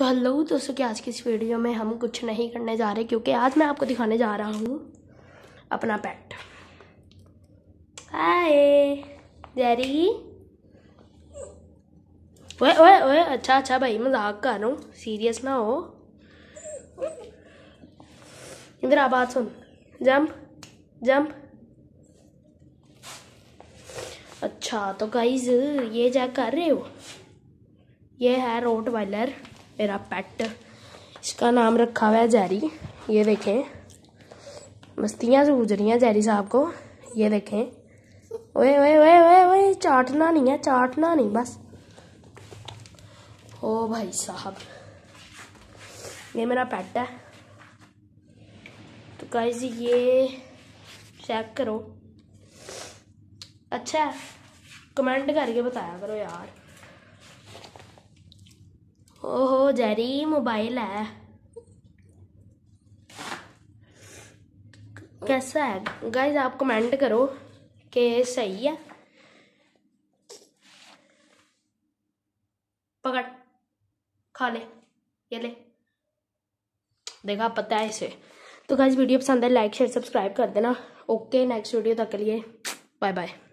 तो हेलो दोस्तों कि आज की इस वीडियो में हम कुछ नहीं करने जा रहे क्योंकि आज मैं आपको दिखाने जा रहा हूँ अपना पेट हाय जेरी ओए ओए ओए अच्छा अच्छा भाई मजाक कर रहा हूँ सीरियस ना हो इधर बात सुन जंप जंप अच्छा तो गाइज ये जा कर रहे हो ये है रोट वाइलर मेरा पेट इसका नाम रखा हुआ है जैरी ये देखें मस्तियाँ से रही हैं जैरी साहब को ये देखें ओए ओए ओए ओए ओए चाटना नहीं है चाटना नहीं बस ओ भाई साहब ये मेरा पेट है तो गाइज ये चेक करो अच्छा कमेंट करके बताया करो यार हो जा रही मोबाइल है कैसा है गाइज आप कमेंट करो कि सही है पकड़ खा ले ये ले देखा पता है इसे तो गाइज वीडियो पसंद है लाइक शेयर सब्सक्राइब कर देना ओके नेक्स्ट वीडियो तक के लिए बाय बाय